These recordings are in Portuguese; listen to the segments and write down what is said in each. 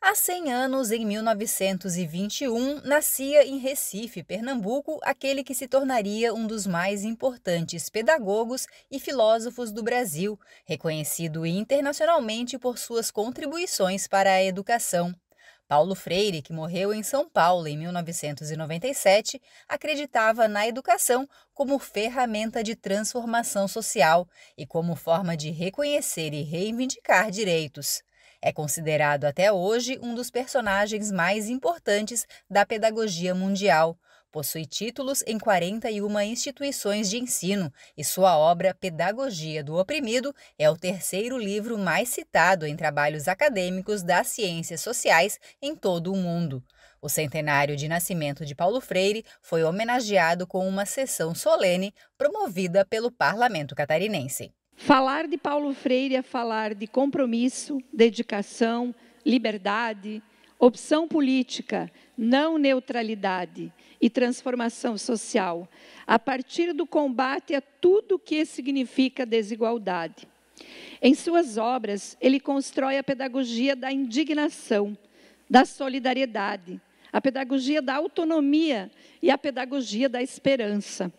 Há 100 anos, em 1921, nascia em Recife, Pernambuco, aquele que se tornaria um dos mais importantes pedagogos e filósofos do Brasil, reconhecido internacionalmente por suas contribuições para a educação. Paulo Freire, que morreu em São Paulo em 1997, acreditava na educação como ferramenta de transformação social e como forma de reconhecer e reivindicar direitos. É considerado até hoje um dos personagens mais importantes da pedagogia mundial, Possui títulos em 41 instituições de ensino e sua obra Pedagogia do Oprimido é o terceiro livro mais citado em trabalhos acadêmicos das ciências sociais em todo o mundo. O centenário de nascimento de Paulo Freire foi homenageado com uma sessão solene promovida pelo parlamento catarinense. Falar de Paulo Freire é falar de compromisso, dedicação, liberdade, opção política, não neutralidade e transformação social, a partir do combate a tudo o que significa desigualdade. Em suas obras, ele constrói a pedagogia da indignação, da solidariedade, a pedagogia da autonomia e a pedagogia da esperança.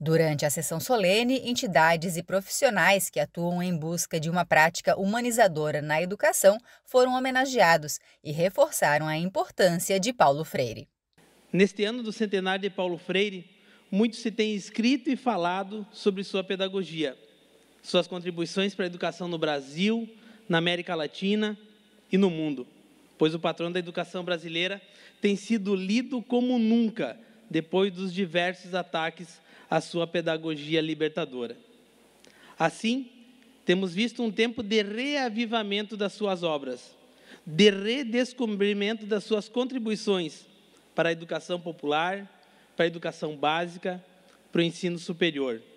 Durante a sessão solene, entidades e profissionais que atuam em busca de uma prática humanizadora na educação foram homenageados e reforçaram a importância de Paulo Freire. Neste ano do centenário de Paulo Freire, muito se tem escrito e falado sobre sua pedagogia, suas contribuições para a educação no Brasil, na América Latina e no mundo, pois o patrão da educação brasileira tem sido lido como nunca depois dos diversos ataques à sua pedagogia libertadora. Assim, temos visto um tempo de reavivamento das suas obras, de redescobrimento das suas contribuições para a educação popular, para a educação básica, para o ensino superior.